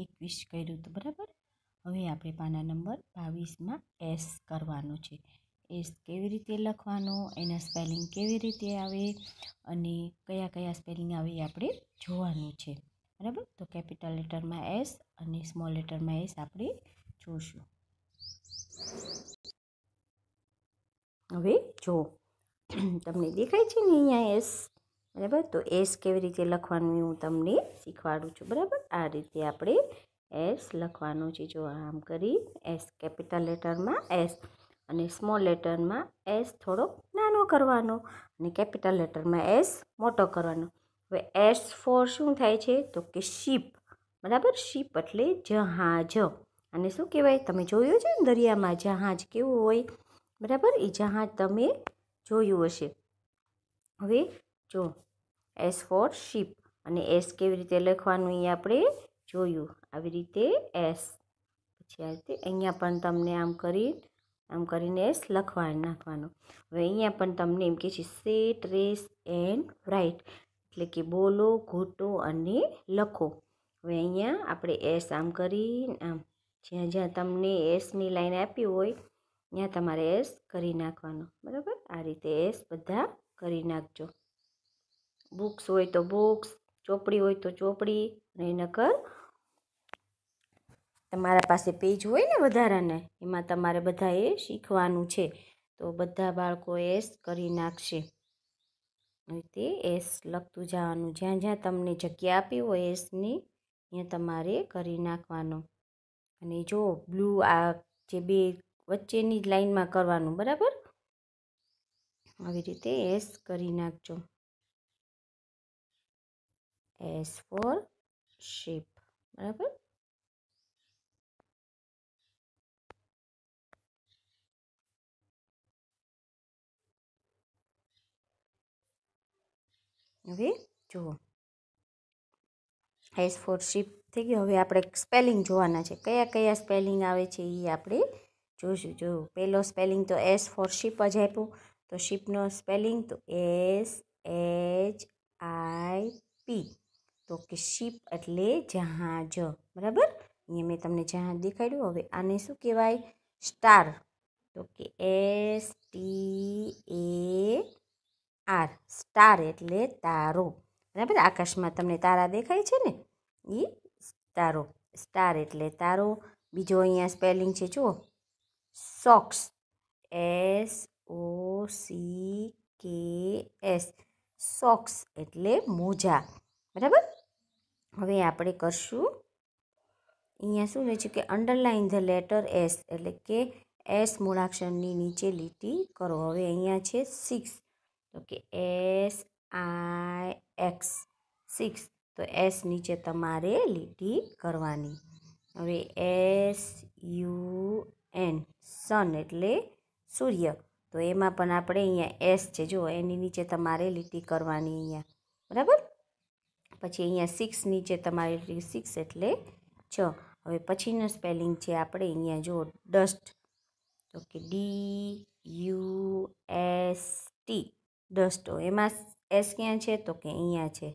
એકવીસ કર્યું હતું બરાબર હવે આપણે પાના નંબર બાવીસમાં એસ કરવાનો છે એસ કેવી રીતે લખવાનો એના સ્પેલિંગ કેવી રીતે આવે અને કયા કયા સ્પેલિંગ આવે એ આપણે જોવાનું છે બરાબર તો કેપિટલ લેટરમાં એસ અને સ્મોલ લેટરમાં એસ આપણે જોશું હવે જો તમને દેખાય છે ને અહીંયા એસ બરાબર તો એસ કેવી રીતે લખવાનું હું તમને શીખવાડું છું બરાબર આ રીતે આપણે એસ લખવાનું છે જો આમ કરી એસ કેપિટલ લેટરમાં એસ અને સ્મોલ લેટરમાં એસ થોડો નાનો કરવાનો અને કેપિટલ લેટરમાં એસ મોટો કરવાનો હવે એસ ફોર શું થાય છે તો કે શીપ બરાબર શીપ એટલે જહાજ અને શું કહેવાય તમે જોયું છે ને દરિયામાં જહાજ કેવું હોય બરાબર એ જહાજ તમે જોયું હશે હવે જો એસ ફોર શીપ અને એસ કેવી રીતે લખવાનું એ આપણે જોયું આવી રીતે એસ પછી આ રીતે અહીંયા પણ તમને આમ કરી આમ કરીને એસ લખવા નાખવાનું હવે અહીંયા પણ તમને એમ કહે છે સેટ રેસ એન્ડ રાઇટ એટલે કે બોલો ઘોટો અને લખો હવે અહીંયા આપણે એસ આમ કરી આમ જ્યાં જ્યાં તમને એસની લાઈન આપી હોય ત્યાં તમારે એસ કરી નાખવાનો બરાબર આ રીતે એસ બધા કરી નાખજો બુક્સ હોય તો બુક્સ ચોપડી હોય તો ચોપડી અને નકર તમારા પાસે પેજ હોય ને વધારાને એમાં તમારે બધાએ શીખવાનું છે તો બધા બાળકો એસ કરી નાખશે તે એસ લખતું જવાનું જ્યાં જ્યાં તમને જગ્યા આપી હોય એસની ત્યાં તમારે કરી નાખવાનું અને જો બ્લુ આ જે બે વચ્ચેની લાઇનમાં કરવાનું બરાબર આવી રીતે એસ કરી નાખજો એસ ફોર શીપ બરાબર હવે જુઓ એસ ફોર શીપ થઈ ગયું હવે આપણે સ્પેલિંગ જોવાના છે કયા કયા સ્પેલિંગ આવે છે એ આપણે જોઈશું જો પહેલો સ્પેલિંગ તો એસ ફોર શિપ જ આપ્યું તો શીપનો સ્પેલિંગ તો એસ એચ આઈ પી તો કે શિપ એટલે જહાજ બરાબર અહીંયા મેં તમને જહાજ દેખાડ્યું હવે આને શું કહેવાય સ્ટાર તો કે S T A R star એટલે તારો બરાબર આકાશમાં તમને તારા દેખાય છે ને એ તારો સ્ટાર એટલે તારો બીજો અહીંયા સ્પેલિંગ છે જુઓ socks S O C K S socks એટલે મોજા બરાબર હવે આપણે કરશું અહીંયા શું છે કે અંડરલાઇન ધ લેટર એસ એટલે કે એસ મૂળાક્ષરની નીચે લીટી કરો હવે અહીંયા છે સિક્સ તો કે એસ આઈ એક્સ સિક્સ તો એસ નીચે તમારે લીટી કરવાની હવે એસ યુ એન સન એટલે સૂર્ય તો એમાં પણ આપણે અહીંયા એસ છે જો એની નીચે તમારે લીટી કરવાની અહીંયા બરાબર પછી અહીંયા સિક્સ નીચે તમારે સિક્સ એટલે છ હવે પછીનું સ્પેલિંગ છે આપણે અહીંયા જો ડસ્ટ તો કે ડી યુ એસ ટી ડસ્ટો એમાં એસ ક્યાં છે તો કે અહીંયા છે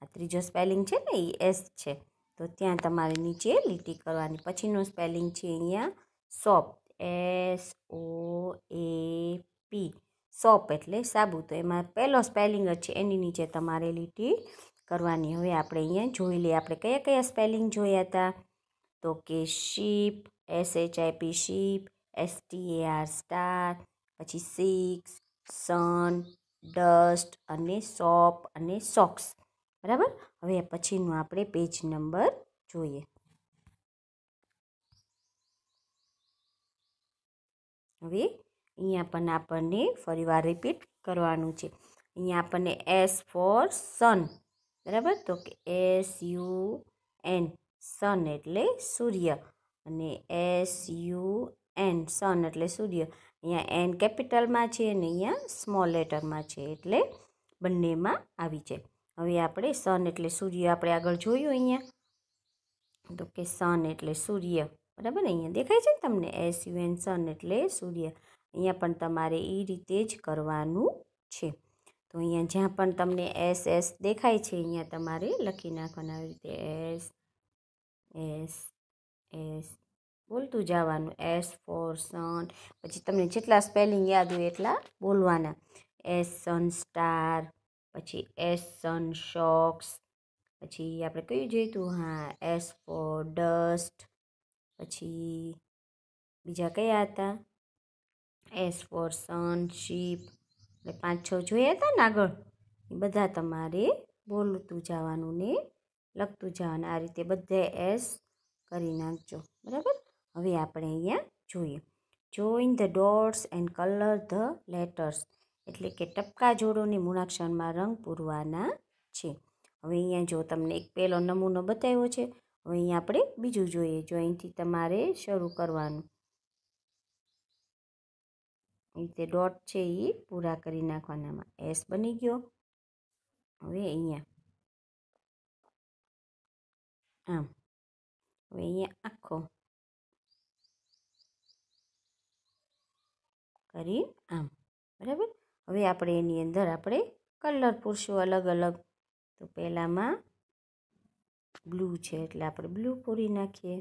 આ ત્રીજો સ્પેલિંગ છે ને એ એસ છે તો ત્યાં તમારે નીચે લીટી કરવાની પછીનું સ્પેલિંગ છે અહીંયા soap S O A P soap એટલે સાબુ તો એમાં પહેલો સ્પેલિંગ જ છે એની નીચે તમારે લીટી કરવાની હવે આપણે અહીંયા જોઈ લઈએ આપણે કયા કયા સ્પેલિંગ જોયા હતા તો કે ship S H I P ship S T A R star પછી સિક્સ સન ડસ્ટ અને સોપ અને સોક્સ બરાબર હવે પછીનું આપણે પેજ નંબર જોઈએ હવે અહીંયા પણ આપણને ફરીવાર રિપીટ કરવાનું છે અહીંયા આપણને એસ ફોર સન બરાબર તો કે એસ યુ એન સન એટલે સૂર્ય અને એસ યુ એન સન એટલે સૂર્ય અહીંયા એન કેપિટલમાં છે અને અહીંયા સ્મોલ લેટરમાં છે એટલે બંનેમાં આવી છે હવે આપણે સન એટલે સૂર્ય આપણે આગળ જોયું અહીંયા તો કે સન એટલે સૂર્ય બરાબર ને અહીંયા દેખાય છે ને તમને એસ યુ એન સન એટલે સૂર્ય અહીંયા પણ તમારે એ રીતે જ કરવાનું છે તો અહીંયા જ્યાં પણ તમને એસ એસ દેખાય છે અહીંયા તમારે લખી નાખવાનું આવી રીતે એસ એસ એસ બોલતું જવાનું એસ ફોર સન પછી તમને જેટલા સ્પેલિંગ યાદ હોય એટલા બોલવાના એસ સન સ્ટાર પછી એસ સન શોક્સ પછી આપણે કયું જોઈતું હા એસ ફોર ડસ્ટ પછી બીજા કયા હતા એસ ફોર સન શીપ એટલે પાંચ છ જોયા હતા ને આગળ એ બધા તમારે બોલતું જવાનું ને લખતું જવાનું આ રીતે બધે એસ કરી નાખજો બરાબર હવે આપણે અહીંયા જોઈએ join the dots and colour the letters એટલે કે ટપકા જોડોને મૂળાક્ષરમાં રંગ પૂરવાના છે હવે અહીંયા જો તમને એક પહેલો નમૂનો બતાવ્યો છે હવે અહીંયા આપણે બીજું જોઈએ જો અહીંથી તમારે શરૂ કરવાનું રીતે ડોટ છે એ પૂરા કરી નાખવાનામાં એસ બની ગયો હવે અહીંયા આમ હવે અહીંયા આખો કરી આમ બરાબર હવે આપણે એની અંદર આપણે કલર પૂરશું અલગ અલગ તો પહેલાંમાં બ્લુ છે એટલે આપણે બ્લુ પૂરી નાખીએ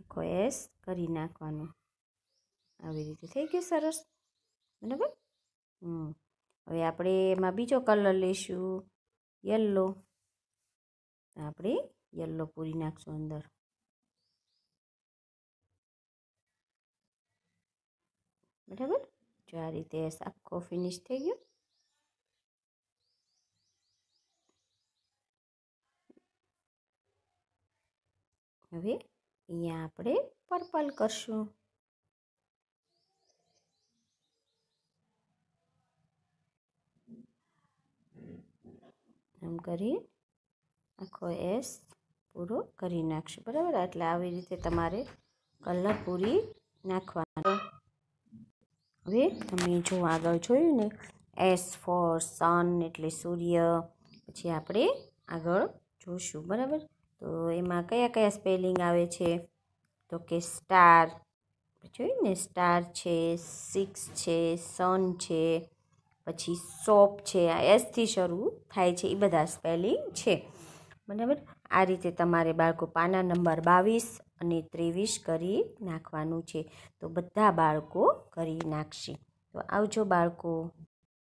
આખો એસ કરી નાખવાનો આવી રીતે થઈ ગયું સરસ બરાબર હવે આપણે એમાં બીજો કલર લઈશું યલો આપણે યલો પૂરી નાખશું અંદર બરાબર જો આ રીતે આખો ફિનિશ થઈ ગયો હવે અહીંયા આપણે પર્પલ કરશું આમ કરી આખો એસ પૂરો કરી નાખશું બરાબર એટલે આવી રીતે તમારે કલર પૂરી નાખવાનો હવે તમે જો આગળ જોયું ને એસ ફોર સન એટલે સૂર્ય પછી આપણે આગળ જોશું બરાબર તો એમાં કયા કયા સ્પેલિંગ આવે છે તો કે સ્ટાર જોયું ને સ્ટાર છે સિક્સ છે સન છે પછી સોપ છે આ એસથી શરૂ થાય છે એ બધા સ્પેલિંગ છે બરાબર આ રીતે તમારે બાળકો પાના નંબર બાવીસ અને ત્રેવીસ કરી નાખવાનું છે તો બધા બાળકો કરી નાખશે તો આવજો બાળકો